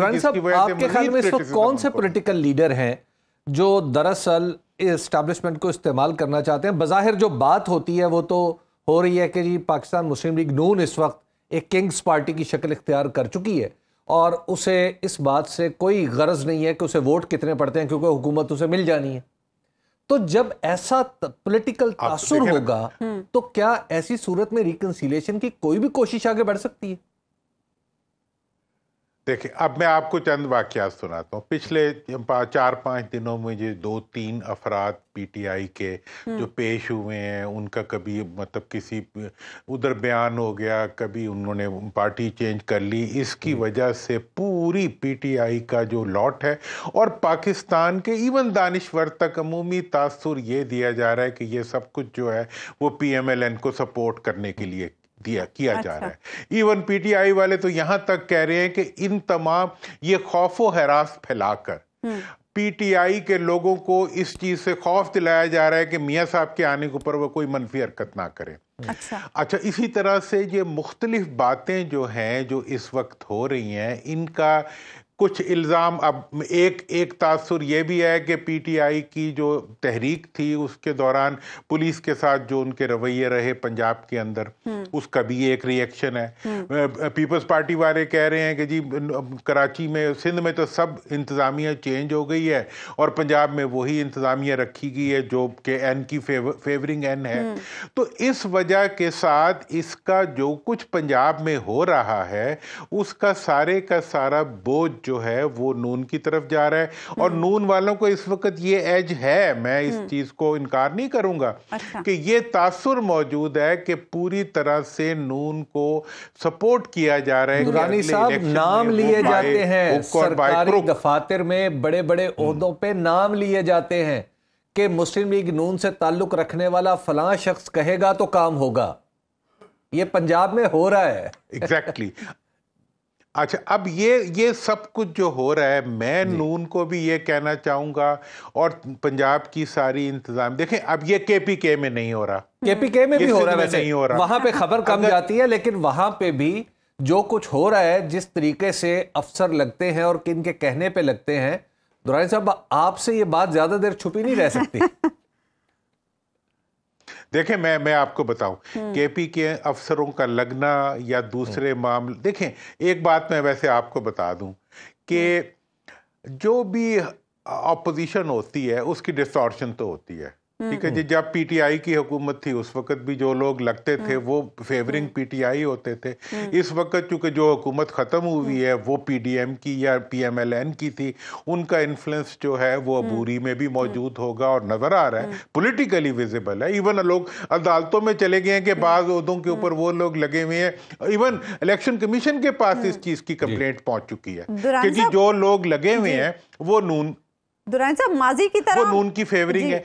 आपके ख्याल में कौन से पॉलिटिकल लीडर हैं जो दरअसल इस्टेब्लिशमेंट को इस्तेमाल करना चाहते हैं बज़ाहिर जो बात होती है वो तो हो रही है कि जी पाकिस्तान मुस्लिम लीग नून इस वक्त एक किंग्स पार्टी की शक्ल इख्तियार कर चुकी है और उसे इस बात से कोई गर्ज नहीं है कि उसे वोट कितने पड़ते हैं क्योंकि हुकूमत उसे मिल जानी है तो जब ऐसा पोलिटिकल तासुर होगा हम्म। तो क्या ऐसी सूरत में रिकनसिलेशन की कोई भी कोशिश आगे बढ़ सकती है देखिए अब मैं आपको चंद वाक्या सुनाता हूँ पिछले चार पाँच दिनों में जो दो तीन अफराद पीटीआई के हम्म। जो पेश हुए हैं उनका कभी मतलब किसी उधर बयान हो गया कभी उन्होंने पार्टी चेंज कर ली इसकी हम्म। वजह से पूरी पीटीआई का जो लॉट है और पाकिस्तान के इवन दानश्वर तक अमूमी तासुर ये दिया जा रहा है कि ये सब कुछ जो है वो पीएमएलएन को सपोर्ट करने के लिए दिया किया अच्छा। जा रहा है इवन पीटीआई वाले तो यहां तक कह रहे हैं कि इन तमाम ये खौफो हरास फैलाकर पीटीआई हम्म। के लोगों को इस चीज से खौफ दिलाया जा रहा है कि मियाँ साहब के आने के ऊपर वो कोई मनफी हरकत ना करें अच्छा अच्छा इसी तरह से ये मुख्तलिफ बातें जो हैं जो इस वक्त हो रही हैं इनका कुछ इल्ज़ाम अब एक एक तासुर ये भी है कि पीटीआई की जो तहरीक थी उसके दौरान पुलिस के साथ जो उनके रवैये रहे पंजाब के अंदर हम्म। उसका भी एक रिएक्शन है पीपल्स हम्म। पार्टी वाले कह रहे हैं कि जी कराची में सिंध में तो सब इंतज़ामिया चेंज हो गई है और पंजाब में वही इंतज़ामिया रखी गई है जो कि एन की फेवर, फेवरिंग एन है हम्म। तो इस वजह के साथ इसका जो कुछ पंजाब में हो रहा है उसका सारे का सारा बोझ जो जो है वो नून की तरफ जा रहा है और हम्म। नून वालों को इस वक्त ये एज है मैं इस हम्म। चीज को इनकार नहीं करूंगा अच्छा। कि ये तासुर मौजूद है कि पूरी तरह से नून को सपोर्ट किया जा रहा है साहब नाम लिए जाते हैं सरकारी दफातर में बड़े बड़े हम्म। ओहदों पे नाम लिए जाते हैं कि मुस्लिम लीग नून से ताल्लुक रखने वाला फलां शख्स कहेगा तो काम होगा ये पंजाब में हो रहा है एग्जैक्टली exactly. अच्छा अब ये ये सब कुछ जो हो रहा है मैं नून को भी ये कहना चाहूँगा और पंजाब की सारी इंतजाम देखें अब ये केपीके में नहीं हो रहा केपीके में भी हो रहा है वैसे नहीं हो रहा वहाँ पे खबर कम जाती है लेकिन वहाँ पे भी जो कुछ हो रहा है जिस तरीके से अफसर लगते हैं और किन के कहने पे लगते हैं दुरानी साहब आपसे ये बात ज़्यादा देर छुपी नहीं रह सकती देखें मैं मैं आपको बताऊं हम्म। केपी के अफसरों का लगना या दूसरे हम्म। मामले देखें एक बात मैं वैसे आपको बता दूं कि हम्म। जो भी अपोजिशन होती है उसकी डिस्टॉर्शन तो होती है हम्म, ठीक है जी हम्म। जब पीटीआई की हुकूमत थी उस वक्त भी जो लोग लगते थे हम्म। वो फेवरिंग पीटीआई होते थे इस वक्त चूंकि जो हुकूमत ख़त्म हुई है वो पीडीएम की या पीएमएलएन की थी उनका इन्फ्लुएंस जो है वो अबूरी में भी मौजूद होगा और नज़र आ रहा है पोलिटिकली विजिबल है इवन लोग अदालतों में चले गए हैं कि बाद उदों के ऊपर वो लोग लगे हुए हैं इवन इलेक्शन कमीशन के पास इस चीज़ की कंप्लेंट पहुंच चुकी है क्योंकि जो लोग लगे हुए हैं वो नून दुरान साहब माजी की तरह वो नून की फेवरिंग है